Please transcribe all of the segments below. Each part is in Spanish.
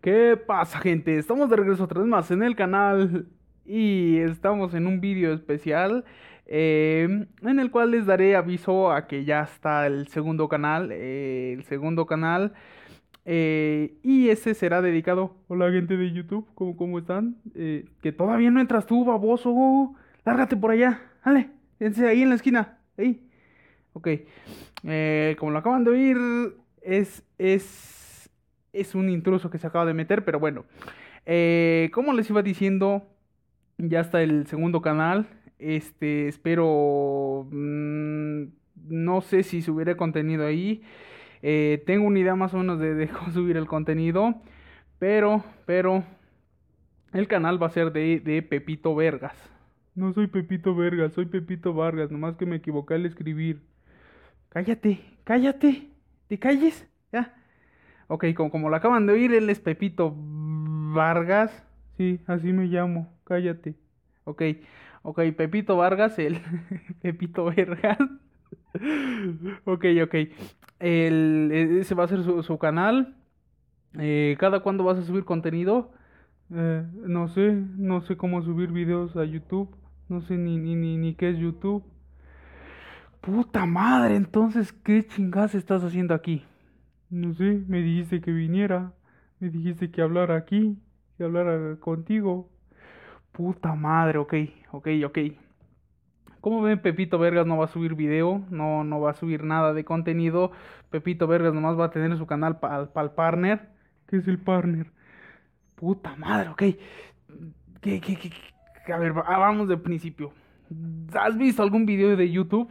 ¿Qué pasa gente? Estamos de regreso otra vez más en el canal y estamos en un vídeo especial em, en el cual les daré aviso a que ya está el segundo canal, eh, el segundo canal eh, y ese será dedicado, hola gente de YouTube, ¿cómo, están? Eh, que todavía no entras tú, baboso, lárgate por allá, dale, ahí en la esquina, ahí, ok, como lo acaban de oír, es, es es un intruso que se acaba de meter, pero bueno. Eh, como les iba diciendo, ya está el segundo canal. Este, espero... Mm, no sé si subiré contenido ahí. Eh, tengo una idea más o menos de, cómo subir el contenido. Pero, pero... El canal va a ser de, de Pepito Vergas. No soy Pepito Vergas, soy Pepito Vargas. Nomás que me equivoqué al escribir. Cállate, cállate. ¿Te calles? Ya. Ok, como, lo acaban de oír, él es Pepito Vargas. Sí, así me llamo, cállate. Ok, ok, Pepito Vargas, el Pepito Vargas. ok, ok. El, ese va a ser su, canal. Eh, ¿Cada cuándo vas a subir contenido? Eh, no sé, no sé cómo subir videos a YouTube. No sé ni, ni, ni, ni qué es YouTube. Puta madre, entonces, ¿qué chingas estás haciendo aquí? No sé, me dijiste que viniera, me dijiste que hablara aquí, que hablara contigo. Puta madre, ok, ok, ok. ¿Cómo ven, Pepito Vergas no va a subir video, no, no va a subir nada de contenido. Pepito Vergas nomás va a tener su canal para el partner. ¿Qué es el partner? Puta madre, ok. ¿Qué, a ver, ah, vamos de principio. ¿Has visto algún video de YouTube?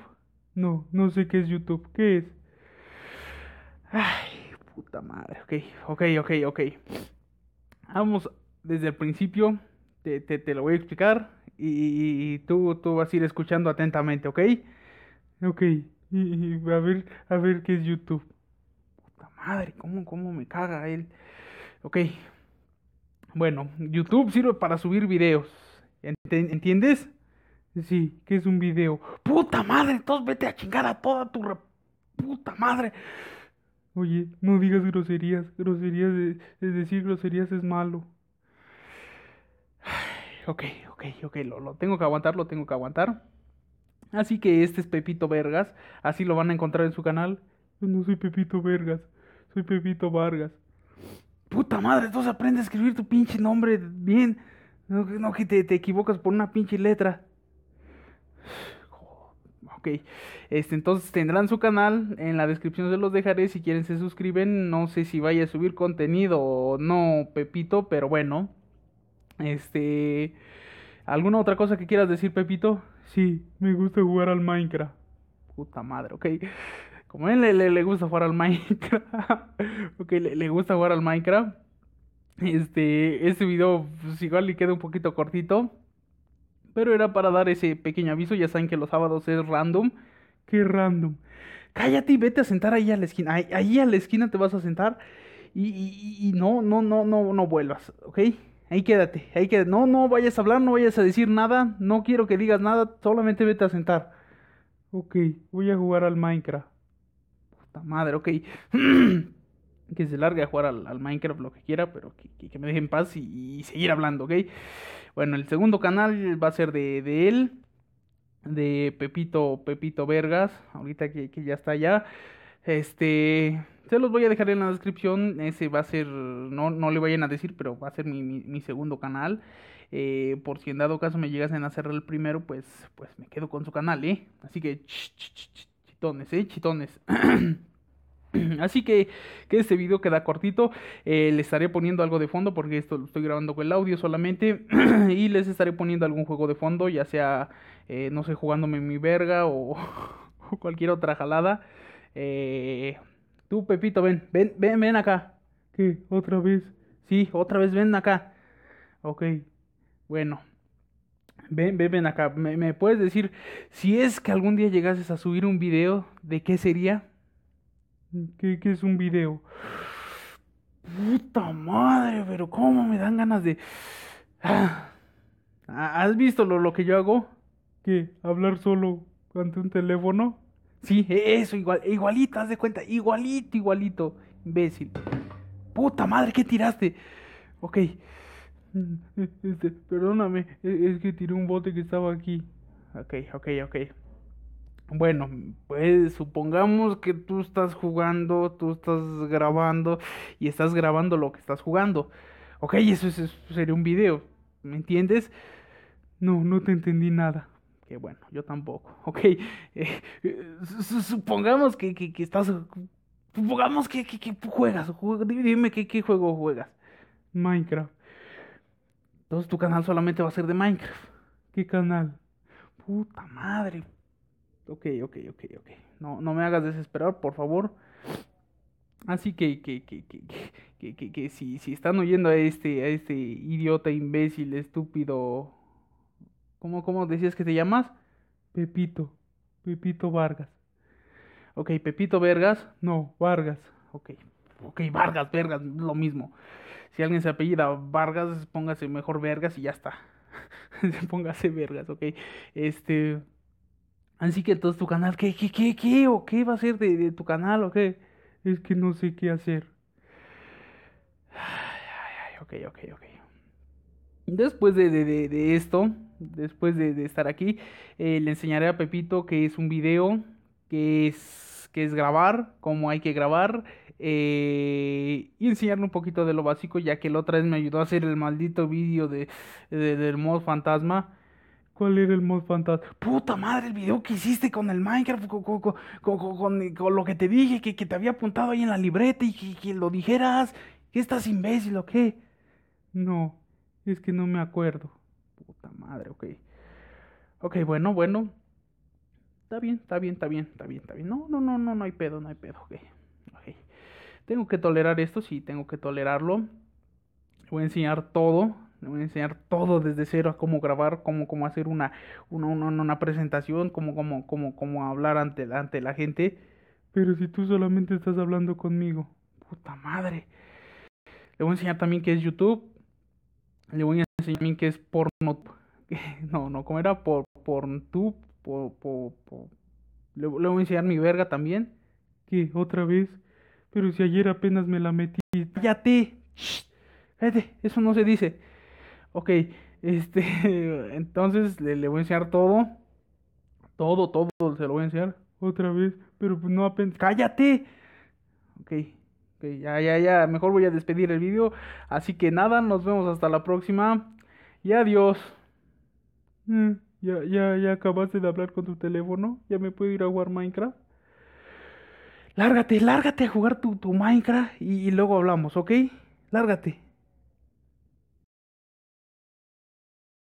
No, no sé qué es YouTube. ¿Qué es? Ay, puta madre. Ok, ok, ok, ok. Vamos desde el principio. Te, te, te lo voy a explicar. Y, tú, tú vas a ir escuchando atentamente, ¿ok? Ok. a ver, a ver qué es YouTube. Puta madre, cómo, cómo me caga él. Ok. Bueno, YouTube sirve para subir videos. ¿Entiendes? Sí, que es un video. ¡Puta madre! Entonces vete a chingar a toda tu puta madre. Oye, no digas groserías. Groserías, es decir groserías es malo. Ok, ok, ok, lo, lo tengo que aguantar, lo tengo que aguantar. Así que este es Pepito Vergas, así lo van a encontrar en su canal. Yo no soy Pepito Vergas, soy Pepito Vargas. Puta madre, entonces aprende a escribir tu pinche nombre bien. No, que te, te equivocas por una pinche letra. Este, entonces tendrán su canal, en la descripción se los dejaré, si quieren se suscriben, no sé si vaya a subir contenido o no, Pepito, pero bueno. Este... ¿Alguna otra cosa que quieras decir, Pepito? Sí, me gusta jugar al Minecraft. Puta madre, ok. Como a él le, gusta jugar al Minecraft. ok, le, gusta jugar al Minecraft. Este, este video pues igual le queda un poquito cortito. Pero era para dar ese pequeño aviso. Ya saben que los sábados es random. Qué random. Cállate y vete a sentar ahí a la esquina. Ahí, a la esquina te vas a sentar. Y, y, no, no, no, no, no vuelvas, ¿ok? Ahí quédate, ahí quédate. No, no vayas a hablar, no vayas a decir nada. No quiero que digas nada, solamente vete a sentar. Ok, voy a jugar al Minecraft. Puta madre, ok. que se largue a jugar al, Minecraft, lo que quiera, pero que, me dejen en paz y, seguir hablando, ¿ok? Bueno, el segundo canal va a ser de, de él, de Pepito, Pepito Vergas, ahorita que, que, ya está allá. Este, se los voy a dejar en la descripción, ese va a ser, no, no le vayan a decir, pero va a ser mi, mi, segundo canal. Eh, por si en dado caso me llegasen a hacer el primero, pues, pues me quedo con su canal, ¿eh? Así que, chitones, ¿eh? Chitones. Así que, que este video queda cortito, eh, le estaré poniendo algo de fondo porque esto lo estoy grabando con el audio solamente y les estaré poniendo algún juego de fondo, ya sea, eh, no sé, jugándome mi verga o, cualquier otra jalada. Eh, tú, Pepito, ven, ven, ven, ven acá. ¿Qué? ¿Otra vez? Sí, otra vez, ven acá. Ok, bueno. Ven, ven, ven acá. me puedes decir si es que algún día llegases a subir un video de qué sería? ¿Qué, qué es un video? Puta madre, pero cómo me dan ganas de... Ah, ah, ¿Has visto lo, que yo hago? ¿Qué? ¿Hablar solo ante un teléfono? Sí, e, eso, igual, igualito, haz de cuenta, igualito, igualito, imbécil. Puta madre, ¿qué tiraste? Ok. Mm, e, este, perdóname, e, es que tiré un bote que estaba aquí. Ok, ok, ok. Bueno, pues supongamos que tú estás jugando, tú estás grabando y estás grabando lo que estás jugando. Ok, eso, sería un video, ¿me entiendes? No, no te entendí nada. Que bueno, yo tampoco, ok. Eh, supongamos que, estás... Supongamos que, juegas, juegas, dime qué juego juegas. Minecraft. Entonces tu canal solamente va a ser de Minecraft. ¿Qué canal? Puta madre, ok, ok, ok, ok. No, no me hagas desesperar, por favor. Así que, que, que, que, que si, si, están oyendo a este, a este idiota, imbécil, estúpido. ¿Cómo, ¿Cómo decías que te llamas? Pepito. Pepito Vargas. Ok, Pepito Vergas. No, Vargas. Ok. Ok, Vargas, Vergas, lo mismo. Si alguien se apellida Vargas, póngase mejor Vergas y ya está. póngase Vergas, ok. Este. Así que entonces tu canal, ¿qué, qué, qué, qué? ¿O qué va a ser de, tu canal o qué? Es que no sé qué hacer. Ay, ay, ay, ok, ok, ok. Después de, de, de esto, después de, estar aquí, eh, le enseñaré a Pepito que es un video, que es, que es grabar, cómo hay que grabar. Eh, y enseñarle un poquito de lo básico, ya que la otra vez me ayudó a hacer el maldito vídeo de, del mod fantasma. ¿Cuál era el mod fantasma? Puta madre, el video que hiciste con el Minecraft, con, con, con, lo que te dije, que, que, te había apuntado ahí en la libreta y que, lo dijeras. Que estás imbécil o qué? No, es que no me acuerdo. Puta madre, ok. Ok, bueno, bueno. Está bien, está bien, está bien, está bien, está bien. No, no, no, no, no hay pedo, no hay pedo, ok. Tengo que tolerar esto, sí, tengo que tolerarlo. Voy a enseñar todo le voy a enseñar todo desde cero, a cómo grabar, cómo, cómo hacer una, una, presentación, cómo, cómo, cómo, cómo hablar ante, ante la gente. Pero si tú solamente estás hablando conmigo, puta madre. Le voy a enseñar también qué es YouTube. Le voy a enseñar también qué es porno. No, no, ¿cómo era? Por, por, tu, por, Le, voy a enseñar mi verga también. ¿Qué? ¿Otra vez? Pero si ayer apenas me la metí. ¡Cállate! Shhh! eso no se dice. Ok, este, entonces le, voy a enseñar todo. Todo, todo, se lo voy a enseñar. Otra vez, pero pues no apenas. ¡Cállate! Ok, ya, ya, ya. Mejor voy a despedir el video. Así que nada, nos vemos hasta la próxima. Y adiós. Mm, ya, ya, ya acabaste de hablar con tu teléfono. Ya me puedo ir a jugar Minecraft. Lárgate, lárgate a jugar tu, Minecraft y luego hablamos, ¿ok? Lárgate.